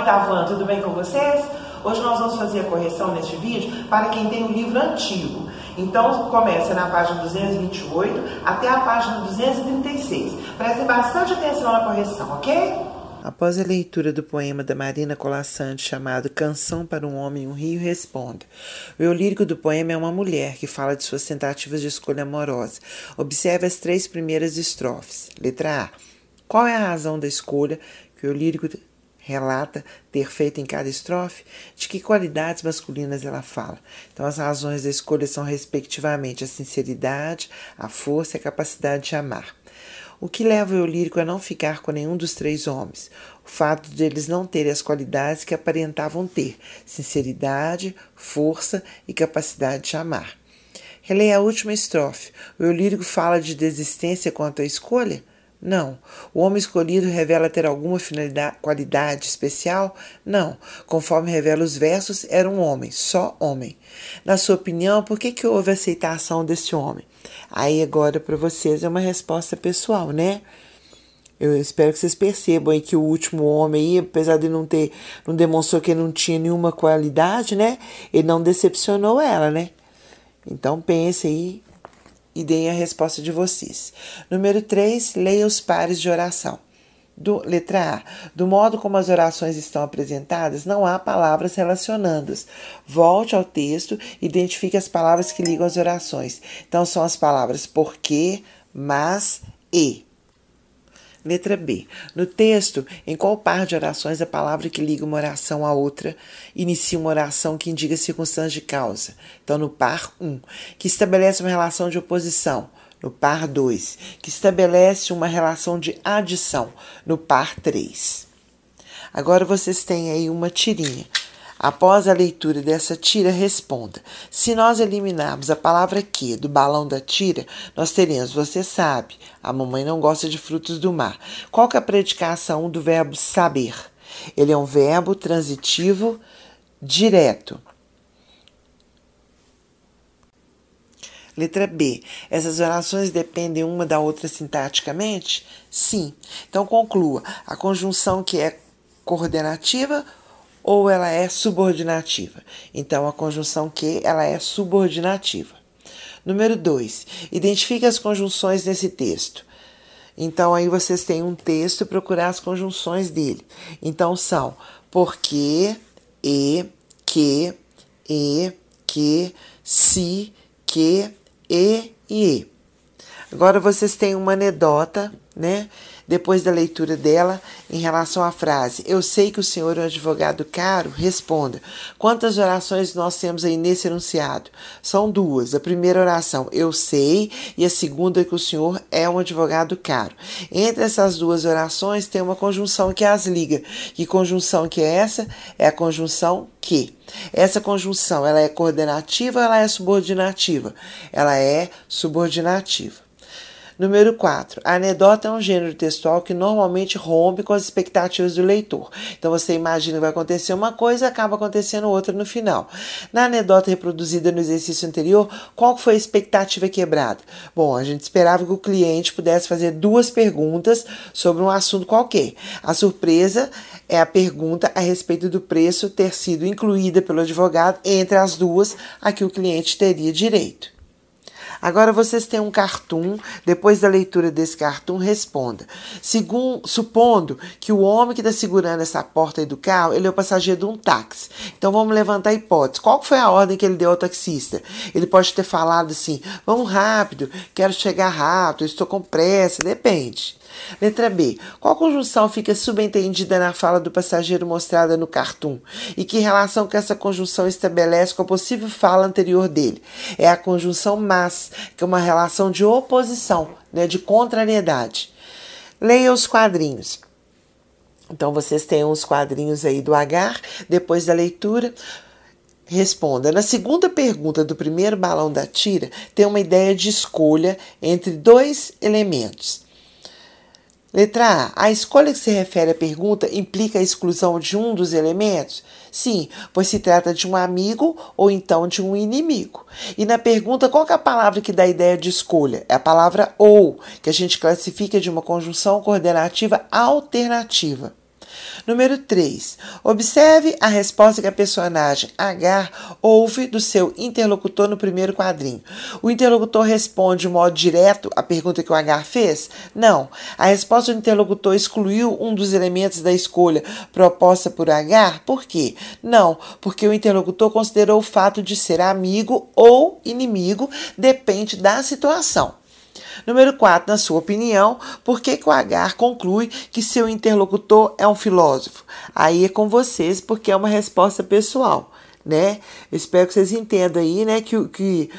Então, Tavan, tudo bem com vocês? Hoje nós vamos fazer a correção neste vídeo para quem tem o um livro antigo. Então, começa na página 228 até a página 236. Prestem bastante atenção na correção, ok? Após a leitura do poema da Marina Colassante chamado Canção para um Homem um Rio Respondo, o eu lírico do poema é uma mulher que fala de suas tentativas de escolha amorosa. Observe as três primeiras estrofes. Letra A. Qual é a razão da escolha que o eu lírico relata ter feito em cada estrofe, de que qualidades masculinas ela fala. Então, as razões da escolha são, respectivamente, a sinceridade, a força e a capacidade de amar. O que leva o lírico a não ficar com nenhum dos três homens? O fato de eles não terem as qualidades que aparentavam ter: sinceridade, força e capacidade de amar. Releia a última estrofe. O eu lírico fala de desistência quanto à escolha? Não. O homem escolhido revela ter alguma qualidade especial? Não. Conforme revela os versos, era um homem, só homem. Na sua opinião, por que, que houve aceitação desse homem? Aí agora para vocês é uma resposta pessoal, né? Eu espero que vocês percebam aí que o último homem aí, apesar de não ter, não demonstrou que ele não tinha nenhuma qualidade, né? Ele não decepcionou ela, né? Então pense aí e deem a resposta de vocês. Número 3, leia os pares de oração. Do, letra A. Do modo como as orações estão apresentadas, não há palavras relacionando-as. Volte ao texto, identifique as palavras que ligam as orações. Então, são as palavras porque, mas e. Letra B. No texto, em qual par de orações a palavra que liga uma oração à outra inicia uma oração que indica circunstância de causa? Então, no par 1, um, que estabelece uma relação de oposição. No par 2, que estabelece uma relação de adição. No par 3. Agora vocês têm aí uma tirinha. Após a leitura dessa tira, responda: se nós eliminarmos a palavra que do balão da tira, nós teremos, você sabe, a mamãe não gosta de frutos do mar. Qual que é a predicação do verbo saber? Ele é um verbo transitivo direto. Letra B. Essas orações dependem uma da outra sintaticamente? Sim. Então conclua. A conjunção que é coordenativa ou ela é subordinativa. Então a conjunção que ela é subordinativa. Número 2. Identifique as conjunções nesse texto. Então aí vocês têm um texto procurar as conjunções dele. Então são porque, e, que, e, que, se, que, e e e. Agora vocês têm uma anedota, né? depois da leitura dela, em relação à frase: Eu sei que o Senhor é um advogado caro, responda: Quantas orações nós temos aí nesse enunciado? São duas. A primeira oração, Eu sei, e a segunda, que o Senhor é um advogado caro. Entre essas duas orações tem uma conjunção que as liga. Que conjunção que é essa? É a conjunção que. Essa conjunção, ela é coordenativa ou ela é subordinativa? Ela é subordinativa. Número 4. A anedota é um gênero textual que normalmente rompe com as expectativas do leitor. Então você imagina que vai acontecer uma coisa e acaba acontecendo outra no final. Na anedota reproduzida no exercício anterior, qual foi a expectativa quebrada? Bom, a gente esperava que o cliente pudesse fazer duas perguntas sobre um assunto qualquer. A surpresa é a pergunta a respeito do preço ter sido incluída pelo advogado entre as duas a que o cliente teria direito. Agora vocês têm um cartoon, depois da leitura desse cartoon, responda. supondo que o homem que está segurando essa porta aí do carro, ele é o passageiro de um táxi. Então vamos levantar a hipótese. Qual foi a ordem que ele deu ao taxista? Ele pode ter falado assim: vamos rápido, quero chegar rápido, estou com pressa, depende. Letra B. Qual conjunção fica subentendida na fala do passageiro mostrada no cartoon? E que relação que essa conjunção estabelece com a possível fala anterior dele? É a conjunção mas, que é uma relação de oposição, né, de contrariedade. Leia os quadrinhos. Então, vocês têm uns quadrinhos aí do Agar, depois da leitura. Responda. Na segunda pergunta do primeiro balão da tira, tem uma ideia de escolha entre dois elementos. Letra A. A escolha que se refere à pergunta implica a exclusão de um dos elementos? Sim, pois se trata de um amigo ou então de um inimigo. E na pergunta, qual é a palavra que dá a ideia de escolha? É a palavra ou, que a gente classifica de uma conjunção coordenativa alternativa. Número 3. Observe a resposta que a personagem H ouve do seu interlocutor no primeiro quadrinho. O interlocutor responde de modo direto à pergunta que o H fez? Não. A resposta do interlocutor excluiu um dos elementos da escolha proposta por H? Por quê? Não, porque o interlocutor considerou o fato de ser amigo ou inimigo depende da situação. Número 4, na sua opinião, por que, que o Agar conclui que seu interlocutor é um filósofo? Aí é com vocês, porque é uma resposta pessoal, né? Eu espero que vocês entendam aí, né, que, que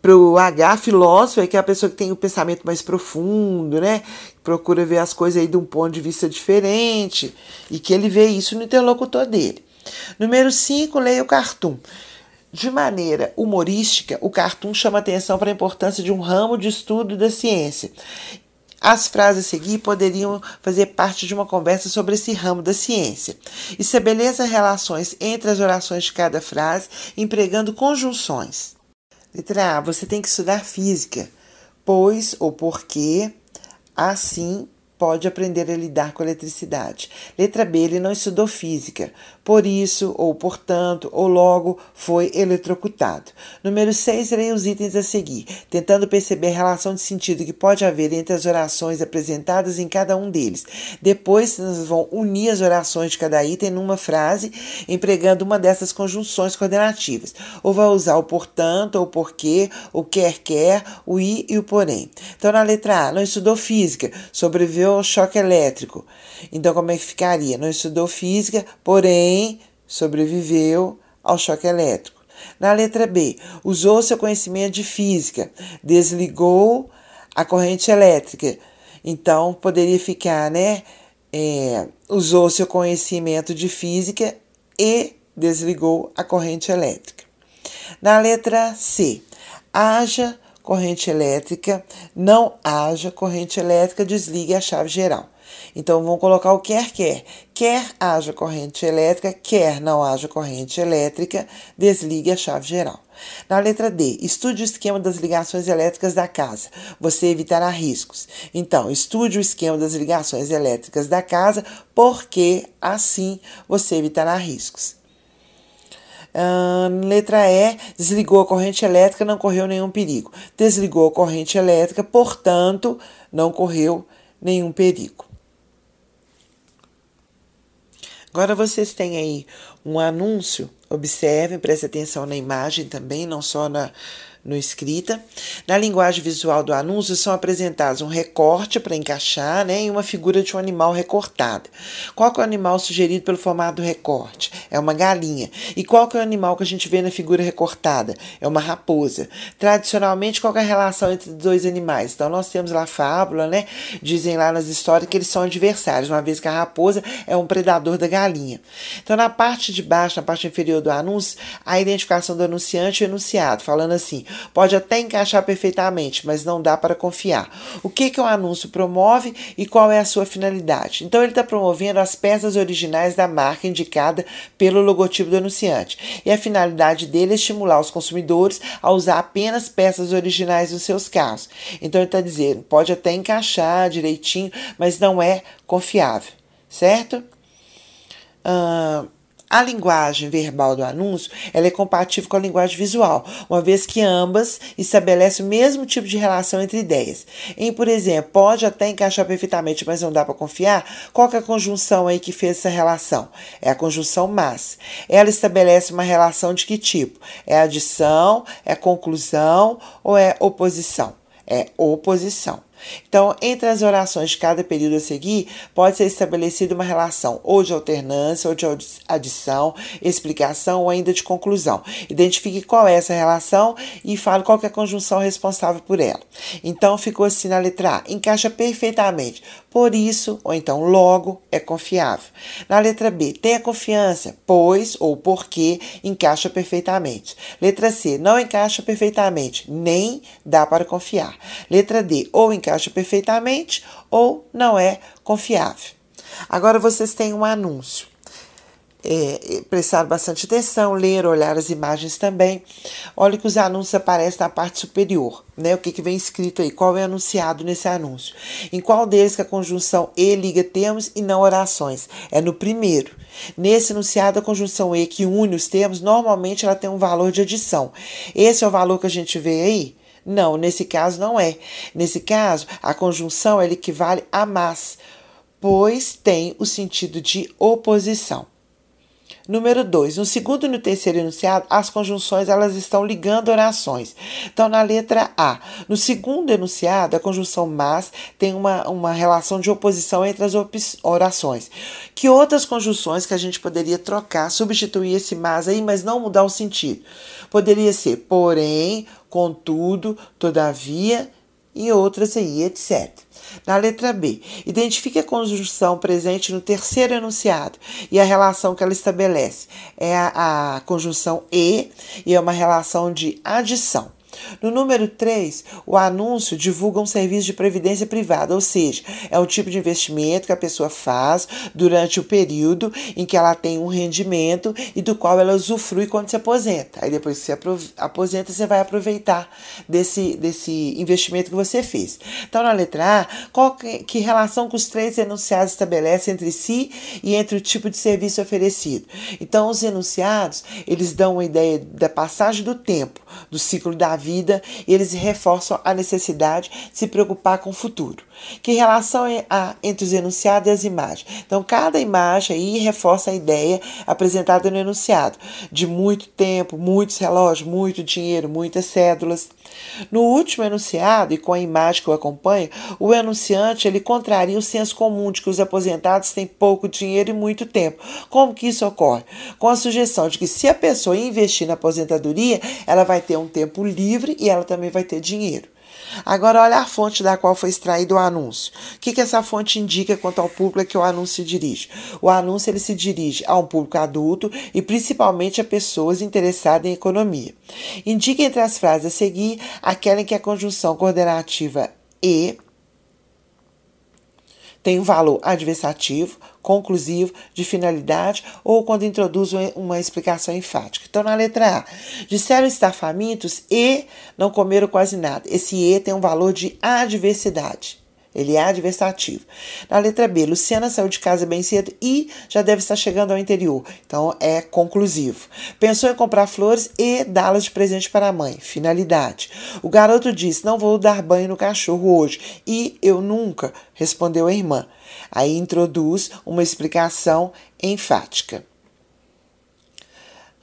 para o H, filósofo é que é a pessoa que tem o um pensamento mais profundo, né? Procura ver as coisas aí de um ponto de vista diferente e que ele vê isso no interlocutor dele. Número 5, leia o cartoon. De maneira humorística, o cartoon chama atenção para a importância de um ramo de estudo da ciência. As frases a seguir poderiam fazer parte de uma conversa sobre esse ramo da ciência. Estabeleça relações entre as orações de cada frase, empregando conjunções. Letra A. Você tem que estudar física, pois ou porque, assim pode aprender a lidar com a eletricidade. Letra B, ele não estudou física, por isso, ou portanto, ou logo foi eletrocutado. Número 6, leia os itens a seguir, tentando perceber a relação de sentido que pode haver entre as orações apresentadas em cada um deles. Depois, nós vão unir as orações de cada item numa frase, empregando uma dessas conjunções coordenativas. Ou vai usar o portanto, ou porquê, o quer, quer, o i e o porém. Então, na letra A, não estudou física, sobreviveu estudou choque elétrico. Então, como é que ficaria? Não estudou física, porém sobreviveu ao choque elétrico. Na letra B, usou seu conhecimento de física, desligou a corrente elétrica. Então, poderia ficar, né? É, usou seu conhecimento de física e desligou a corrente elétrica. Na letra C, haja corrente elétrica, não haja corrente elétrica, desligue a chave geral. Então vamos colocar o quer quer. Quer haja corrente elétrica, quer não haja corrente elétrica, desligue a chave geral. Na letra D, estude o esquema das ligações elétricas da casa. Você evitará riscos. Então, estude o esquema das ligações elétricas da casa, porque assim você evitará riscos letra E, desligou a corrente elétrica, não correu nenhum perigo. Desligou a corrente elétrica, portanto, não correu nenhum perigo. Agora vocês têm aí um anúncio, observem, prestem atenção na imagem também, não só na, no escrita. Na linguagem visual do anúncio são apresentados um recorte para encaixar né, e uma figura de um animal recortado. Qual que é o animal sugerido pelo formato do recorte? É uma galinha. E qual que é o animal que a gente vê na figura recortada? É uma raposa. Tradicionalmente, qual é a relação entre dois animais? Então, nós temos lá a fábula, né? Dizem lá nas histórias que eles são adversários, uma vez que a raposa é um predador da galinha. Então, na parte de baixo, na parte inferior do anúncio, a identificação do anunciante e o enunciado, falando assim: Pode até encaixar perfeitamente, mas não dá para confiar. O que, que o anúncio promove e qual é a sua finalidade? Então, ele está promovendo as peças originais da marca indicada pelo logotipo do anunciante. E a finalidade dele é estimular os consumidores a usar apenas peças originais nos seus carros. Então, ele está dizendo: pode até encaixar direitinho, mas não é confiável, certo? Uh a linguagem verbal do anúncio ela é compatível com a linguagem visual, uma vez que ambas estabelecem o mesmo tipo de relação entre ideias. Em, por exemplo, pode até encaixar perfeitamente, mas não dá para confiar, qual é a conjunção aí que fez essa relação? É a conjunção mas. Ela estabelece uma relação de que tipo? É adição, é conclusão ou é oposição? É oposição. Então, entre as orações de cada período a seguir, pode ser estabelecida uma relação ou de alternância, ou de adição, explicação ou ainda de conclusão. Identifique qual é essa relação e fale qual é a conjunção responsável por ela. Então, ficou assim na letra A. Encaixa perfeitamente. Por isso, ou então logo, é confiável. Na letra B, tenha confiança, pois ou porque encaixa perfeitamente. Letra C, não encaixa perfeitamente, nem dá para confiar. Letra D, ou encaixa encaixa perfeitamente ou não é confiável. Agora vocês têm um anúncio. É, é, prestar bastante atenção, ler, olhar as imagens também. Olha que os anúncios aparecem na parte superior, né? O que, que vem escrito aí, qual é anunciado nesse anúncio. Em qual deles que a conjunção E liga termos e não orações? É no primeiro. Nesse enunciado, a conjunção E que une os termos, normalmente ela tem um valor de adição. Esse é o valor que a gente vê aí, não, nesse caso não é. Nesse caso, a conjunção ela equivale a mas, pois tem o sentido de oposição. Número 2. No segundo e no terceiro enunciado, as conjunções elas estão ligando orações. Então, na letra A, no segundo enunciado, a conjunção mas tem uma, uma relação de oposição entre as orações. Que outras conjunções que a gente poderia trocar, substituir esse mas aí, mas não mudar o sentido? Poderia ser, porém, contudo, todavia e outras aí, etc. Na letra B, identifique a conjunção presente no terceiro enunciado e a relação que ela estabelece. É a, a conjunção E e é uma relação de adição. No número 3, o anúncio divulga um serviço de previdência privada, ou seja, é um tipo de investimento que a pessoa faz durante o período em que ela tem um rendimento e do qual ela usufrui quando se aposenta. Aí depois que se aposenta, você vai aproveitar desse, desse investimento que você fez. Então, na letra A, qual que, que relação que os três enunciados estabelecem entre si e entre o tipo de serviço oferecido? Então, os enunciados, eles dão uma ideia da passagem do tempo, do ciclo da vida vida e eles reforçam a necessidade de se preocupar com o futuro. Que relação há é entre os enunciados e as imagens? Então, cada imagem aí reforça a ideia apresentada no enunciado de muito tempo, muitos relógios, muito dinheiro, muitas cédulas. No último enunciado, e com a imagem que o acompanha, o enunciante ele contraria o senso comum de que os aposentados têm pouco dinheiro e muito tempo. Como que isso ocorre? Com a sugestão de que se a pessoa investir na aposentadoria, ela vai ter um tempo livre e ela também vai ter dinheiro. Agora, olha a fonte da qual foi extraído o anúncio. O que, que essa fonte indica quanto ao público a é que o anúncio se dirige? O anúncio ele se dirige a um público adulto e principalmente a pessoas interessadas em economia. Indica entre as frases a seguir aquela em que a conjunção coordenativa e tem valor adversativo, conclusivo, de finalidade ou quando introduz uma explicação enfática. Então, na letra A, disseram estar famintos e não comeram quase nada. Esse E tem um valor de adversidade. Ele é adversativo. Na letra B, Luciana saiu de casa bem cedo e já deve estar chegando ao interior. Então é conclusivo. Pensou em comprar flores e dá-las de presente para a mãe. Finalidade. O garoto disse: Não vou dar banho no cachorro hoje. E eu nunca, respondeu a irmã. Aí introduz uma explicação enfática.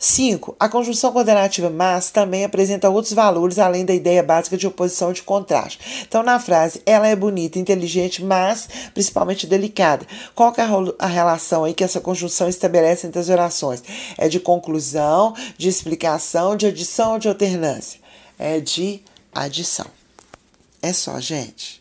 5. A conjunção coordenativa mas também apresenta outros valores além da ideia básica de oposição de contraste. Então, na frase, ela é bonita, inteligente, mas principalmente delicada. Qual é a relação aí que essa conjunção estabelece entre as orações? É de conclusão, de explicação, de adição ou de alternância? É de adição. É só, gente.